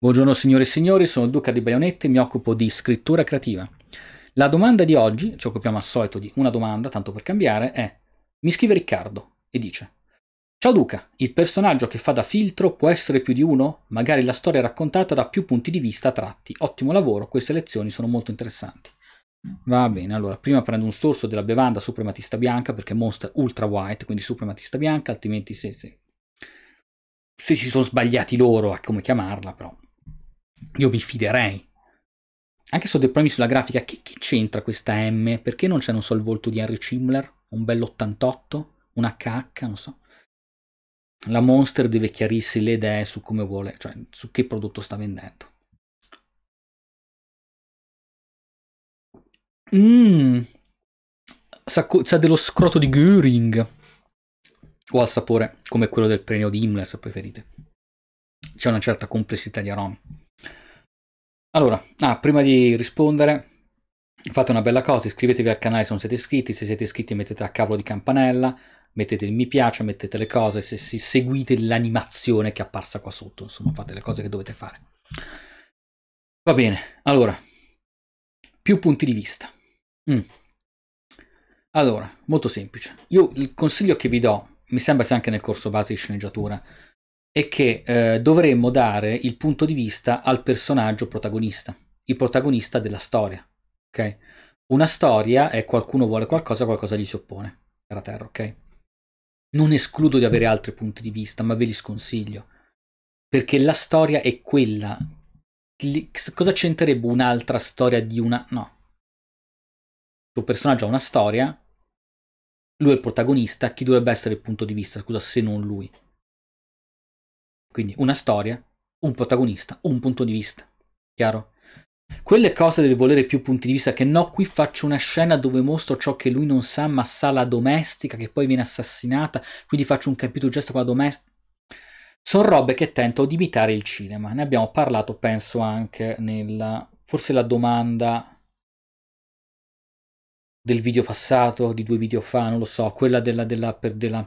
Buongiorno signore e signori, sono Duca di Baionette e mi occupo di scrittura creativa. La domanda di oggi, ci occupiamo al solito di una domanda, tanto per cambiare, è Mi scrive Riccardo e dice Ciao Duca, il personaggio che fa da filtro può essere più di uno? Magari la storia è raccontata da più punti di vista tratti. Ottimo lavoro, queste lezioni sono molto interessanti. Va bene, allora prima prendo un sorso della bevanda suprematista bianca perché mostra ultra white, quindi suprematista bianca, altrimenti se, se, se si sono sbagliati loro a come chiamarla però io mi fiderei. Anche se ho dei problemi sulla grafica, che, che c'entra questa M? Perché non c'è, non so, il volto di Henry Chimler? Un bell'88? Una cacca? Non so. La Monster deve chiarirsi le idee su come vuole, cioè su che prodotto sta vendendo. Mmm. Sa dello scroto di Göring. O al sapore come quello del premio di Himmler, se preferite. C'è una certa complessità di aromi. Allora, ah, prima di rispondere, fate una bella cosa, iscrivetevi al canale se non siete iscritti, se siete iscritti mettete a cavolo di campanella, mettete il mi piace, mettete le cose, se, se seguite l'animazione che è apparsa qua sotto, insomma fate le cose che dovete fare. Va bene, allora, più punti di vista. Mm. Allora, molto semplice. Io il consiglio che vi do, mi sembra sia anche nel corso base di sceneggiatura, è che eh, dovremmo dare il punto di vista al personaggio protagonista, il protagonista della storia, ok? Una storia è qualcuno vuole qualcosa, qualcosa gli si oppone, terra terra, ok? Non escludo di avere altri punti di vista, ma ve li sconsiglio, perché la storia è quella. Cosa c'entrerebbe un'altra storia di una... no. Il tuo personaggio ha una storia, lui è il protagonista, chi dovrebbe essere il punto di vista, scusa, se non lui? Quindi una storia, un protagonista, un punto di vista. Chiaro? Quelle cose del volere più punti di vista, che no, qui faccio una scena dove mostro ciò che lui non sa, ma sa la domestica che poi viene assassinata, quindi faccio un capitolo gesto con la domestica. Sono robe che tento di imitare il cinema. Ne abbiamo parlato, penso, anche nella. forse la domanda del video passato, di due video fa, non lo so, quella della. della, per, della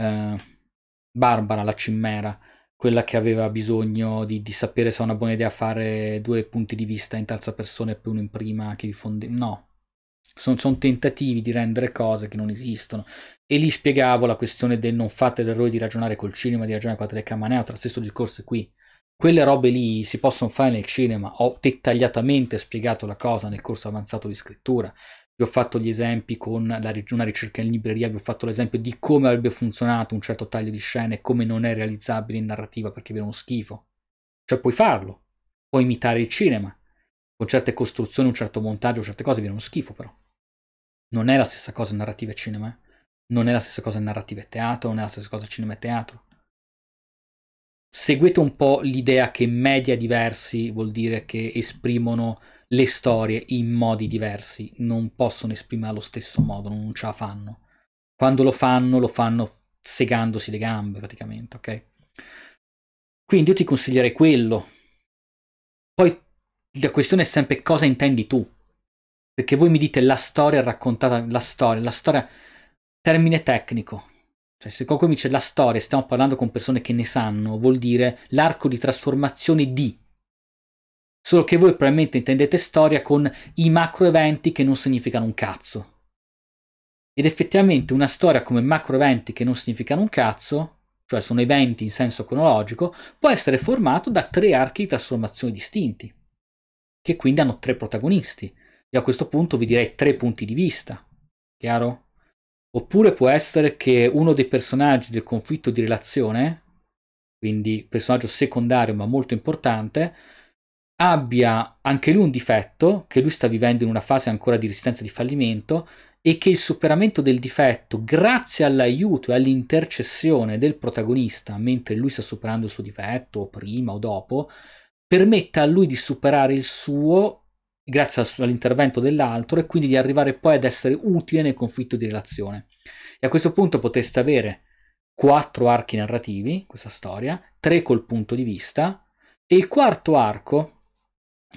eh Barbara, la cimera, quella che aveva bisogno di, di, sapere se è una buona idea fare due punti di vista in terza persona e poi uno in prima che vi No, sono, sono tentativi di rendere cose che non esistono. E lì spiegavo la questione del non fate l'errore di ragionare col cinema, di ragionare con la telecamera neutra, stesso discorso qui. Quelle robe lì si possono fare nel cinema, ho dettagliatamente spiegato la cosa nel corso avanzato di scrittura vi ho fatto gli esempi con la, una ricerca in libreria, vi ho fatto l'esempio di come avrebbe funzionato un certo taglio di scena e come non è realizzabile in narrativa perché viene uno schifo. Cioè puoi farlo, puoi imitare il cinema, con certe costruzioni, un certo montaggio, certe cose viene uno schifo però. Non è la stessa cosa in narrativa e cinema, eh. non è la stessa cosa in narrativa e teatro, non è la stessa cosa in cinema e teatro. Seguite un po' l'idea che media diversi vuol dire che esprimono le storie in modi diversi, non possono esprimere allo stesso modo, non ce la fanno. Quando lo fanno, lo fanno segandosi le gambe praticamente, ok? Quindi io ti consiglierei quello. Poi la questione è sempre cosa intendi tu. Perché voi mi dite la storia raccontata, la storia, la storia, termine tecnico. Cioè se qualcuno mi dice la storia, stiamo parlando con persone che ne sanno, vuol dire l'arco di trasformazione di Solo che voi probabilmente intendete storia con i macro eventi che non significano un cazzo. Ed effettivamente una storia come macro eventi che non significano un cazzo, cioè sono eventi in senso cronologico, può essere formato da tre archi di trasformazione distinti, che quindi hanno tre protagonisti. Io a questo punto vi direi tre punti di vista, chiaro? Oppure può essere che uno dei personaggi del conflitto di relazione, quindi personaggio secondario ma molto importante, abbia anche lui un difetto, che lui sta vivendo in una fase ancora di resistenza di fallimento e che il superamento del difetto, grazie all'aiuto e all'intercessione del protagonista, mentre lui sta superando il suo difetto, o prima o dopo, permetta a lui di superare il suo grazie all'intervento dell'altro e quindi di arrivare poi ad essere utile nel conflitto di relazione. E a questo punto potreste avere quattro archi narrativi, questa storia, tre col punto di vista, e il quarto arco,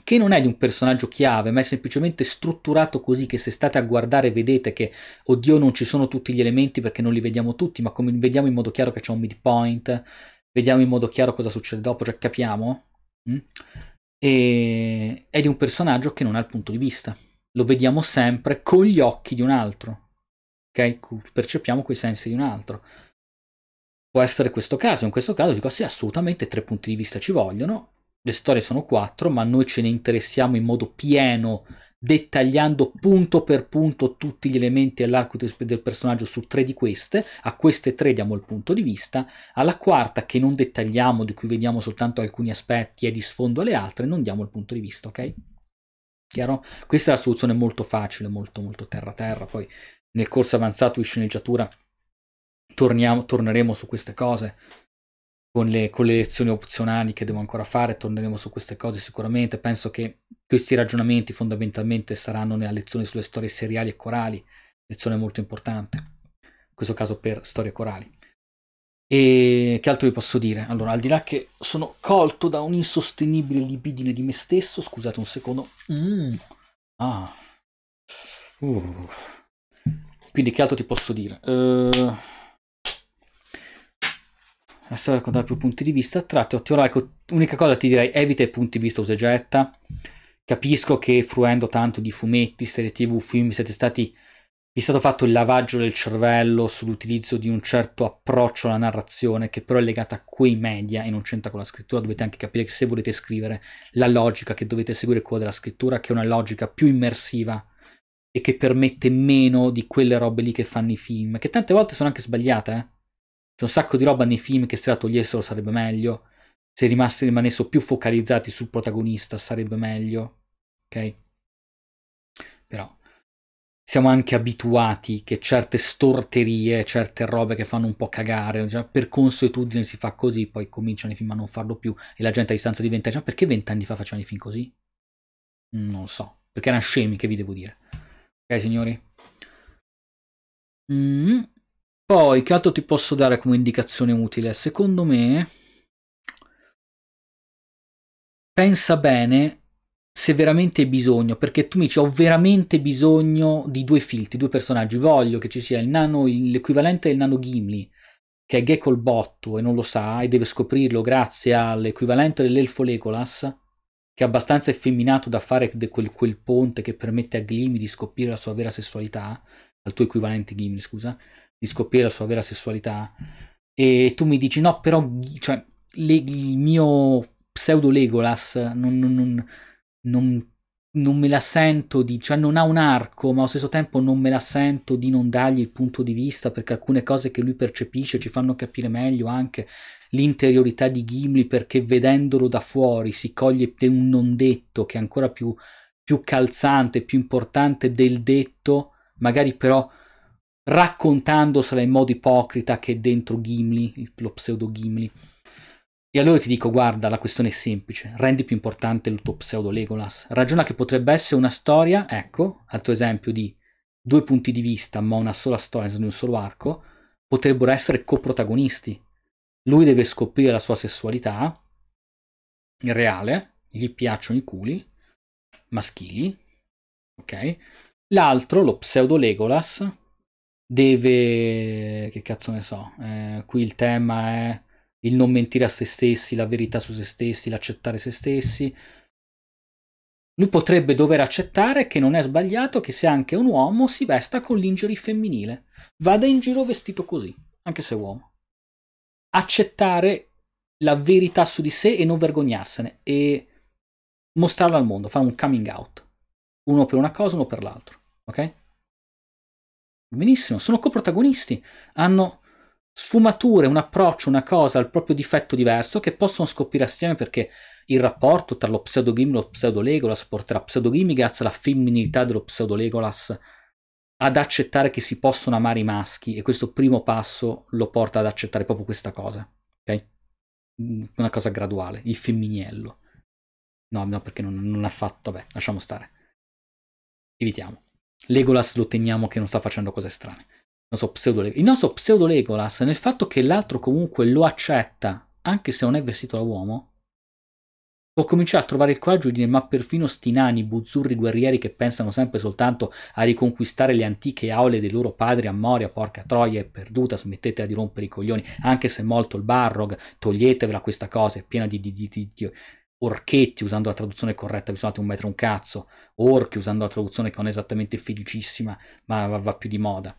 che non è di un personaggio chiave, ma è semplicemente strutturato così che se state a guardare vedete che, oddio, non ci sono tutti gli elementi perché non li vediamo tutti, ma come vediamo in modo chiaro che c'è un midpoint, vediamo in modo chiaro cosa succede dopo, cioè capiamo. Mm? E è di un personaggio che non ha il punto di vista. Lo vediamo sempre con gli occhi di un altro. Okay? Percepiamo quei sensi di un altro. Può essere questo caso, in questo caso dico sì, assolutamente tre punti di vista ci vogliono le storie sono quattro, ma noi ce ne interessiamo in modo pieno, dettagliando punto per punto tutti gli elementi e l'arco del personaggio su tre di queste, a queste tre diamo il punto di vista, alla quarta che non dettagliamo, di cui vediamo soltanto alcuni aspetti e di sfondo alle altre, non diamo il punto di vista, ok? Chiaro? Questa è la soluzione molto facile, molto molto terra-terra, poi nel corso avanzato di sceneggiatura torniamo, torneremo su queste cose, con le, con le lezioni opzionali che devo ancora fare, torneremo su queste cose sicuramente. Penso che questi ragionamenti fondamentalmente saranno nella lezione sulle storie seriali e corali, lezione molto importante, in questo caso per storie corali. E che altro vi posso dire? Allora, al di là che sono colto da un'insostenibile libidine di me stesso, scusate un secondo. Mm. Ah. Uh. Quindi che altro ti posso dire? Uh Assorco da più punti di vista, tratto ottimo. Ecco, l'unica cosa ti direi, evita i punti di vista usegetta, Capisco che fruendo tanto di fumetti, serie tv, film, siete stati... Vi è stato fatto il lavaggio del cervello sull'utilizzo di un certo approccio alla narrazione che però è legata a quei media e non c'entra con la scrittura. Dovete anche capire che se volete scrivere la logica che dovete seguire è quella della scrittura, che è una logica più immersiva e che permette meno di quelle robe lì che fanno i film, che tante volte sono anche sbagliate, eh? C'è un sacco di roba nei film che se la togliessero sarebbe meglio. Se rimasse, rimanessero più focalizzati sul protagonista sarebbe meglio. Ok? Però siamo anche abituati che certe storterie, certe robe che fanno un po' cagare, cioè, per consuetudine si fa così, poi cominciano i film a non farlo più e la gente a distanza diventa, vent'anni, cioè, perché vent'anni fa facevano i film così? Non lo so, perché erano scemi, che vi devo dire. Ok signori? Mm. Poi, che altro ti posso dare come indicazione utile? Secondo me, pensa bene se veramente hai bisogno, perché tu mi dici ho veramente bisogno di due filtri, due personaggi, voglio che ci sia il nano, l'equivalente del nano Gimli, che è gay col botto e non lo sa e deve scoprirlo grazie all'equivalente dell'elfo Legolas, che è abbastanza effeminato da fare quel, quel ponte che permette a Glimmy di scoprire la sua vera sessualità, al tuo equivalente Gimli, scusa, di scoprire la sua vera sessualità e tu mi dici no però cioè, le, il mio pseudo Legolas non, non, non, non, me la sento di cioè non ha un arco ma allo stesso tempo non me la sento di non dargli il punto di vista perché alcune cose che lui percepisce ci fanno capire meglio anche l'interiorità di Gimli perché vedendolo da fuori si coglie un non detto che è ancora più, più calzante più importante del detto magari però raccontandosela in modo ipocrita che è dentro Gimli, lo pseudo Gimli. E allora ti dico, guarda, la questione è semplice, rendi più importante il tuo pseudo Legolas. Ragiona che potrebbe essere una storia, ecco, altro esempio di due punti di vista, ma una sola storia, di un solo arco, potrebbero essere coprotagonisti. Lui deve scoprire la sua sessualità, in reale, gli piacciono i culi, maschili, ok? L'altro, lo pseudo Legolas, deve, che cazzo ne so, eh, qui il tema è il non mentire a se stessi, la verità su se stessi, l'accettare se stessi. Lui potrebbe dover accettare che non è sbagliato che se anche un uomo si vesta con l'injury femminile, vada in giro vestito così, anche se uomo. Accettare la verità su di sé e non vergognarsene e mostrarla al mondo, fare un coming out, uno per una cosa, uno per l'altro, ok? Benissimo, sono coprotagonisti, hanno sfumature, un approccio, una cosa al proprio difetto diverso che possono scoprire assieme perché il rapporto tra lo pseudo e lo pseudo Legolas porterà pseudo grazie alla femminilità dello pseudo Legolas ad accettare che si possono amare i maschi e questo primo passo lo porta ad accettare proprio questa cosa, ok? Mm, una cosa graduale, il femminiello. No, no, perché non, non ha fatto, vabbè, lasciamo stare. Evitiamo. Legolas lo teniamo che non sta facendo cose strane. Il nostro pseudo Legolas nel fatto che l'altro comunque lo accetta, anche se non è vestito da uomo, può cominciare a trovare il coraggio di dire ma perfino sti nani, buzzurri guerrieri che pensano sempre soltanto a riconquistare le antiche aule dei loro padri a Moria, porca troia, è perduta, smettetela di rompere i coglioni, anche se è molto il Barrog, toglietevela questa cosa, è piena di, di, di, di orchetti usando la traduzione corretta, vi sono un metro un cazzo, orchi usando la traduzione che non è esattamente felicissima, ma va, più di moda.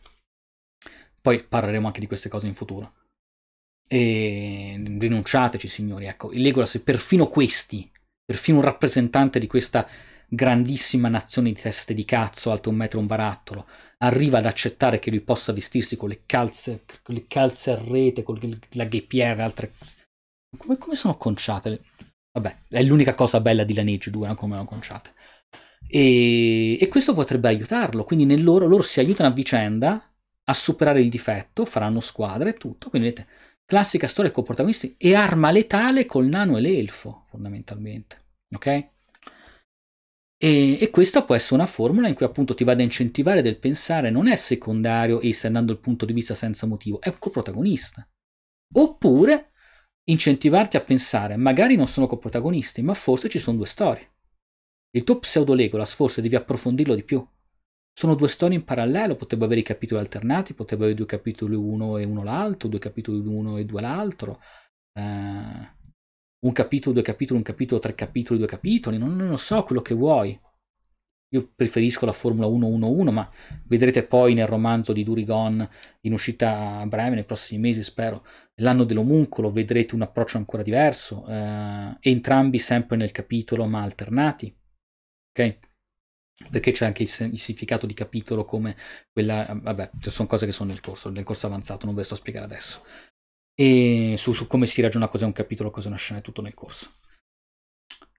Poi parleremo anche di queste cose in futuro. E rinunciateci, signori, ecco, il Legolas perfino questi, perfino un rappresentante di questa grandissima nazione di teste di cazzo alto un metro e un barattolo, arriva ad accettare che lui possa vestirsi con le calze, con le calze a rete, con la ghepiera e altre... Come, come sono conciate? Vabbè, è l'unica cosa bella di Lineage 2, come ho conciato. E, e, questo potrebbe aiutarlo, quindi nel loro, loro si aiutano a vicenda a superare il difetto, faranno squadra e tutto, quindi vedete, classica storia con protagonisti e arma letale col nano e l'elfo, fondamentalmente, ok? E, e, questa può essere una formula in cui appunto ti vada a incentivare del pensare non è secondario e stai andando il punto di vista senza motivo, è un coprotagonista. Oppure incentivarti a pensare, magari non sono coprotagonisti, ma forse ci sono due storie. Il tuo pseudo-Legolas forse devi approfondirlo di più. Sono due storie in parallelo, potrebbe avere i capitoli alternati, potrebbe avere due capitoli uno e uno l'altro, due capitoli uno e due l'altro, eh, un capitolo, due capitoli, un capitolo, tre capitoli, due capitoli, non, non lo so quello che vuoi. Io preferisco la Formula 111, ma vedrete poi nel romanzo di Durigon in uscita a breve, nei prossimi mesi spero, l'anno dell'omuncolo, vedrete un approccio ancora diverso, eh, entrambi sempre nel capitolo ma alternati, ok? Perché c'è anche il, il, significato di capitolo come quella, eh, vabbè, sono cose che sono nel corso, nel corso avanzato, non ve le sto a spiegare adesso. E su, su come si ragiona cos'è un capitolo, cos'è una scena, è tutto nel corso.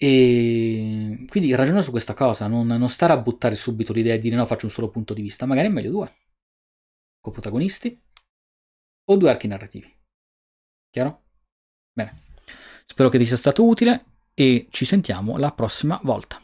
E quindi ragiono su questa cosa, non, non stare a buttare subito l'idea di dire no, faccio un solo punto di vista, magari è meglio due coprotagonisti o due archi narrativi. Chiaro? Bene. Spero che ti sia stato utile e ci sentiamo la prossima volta.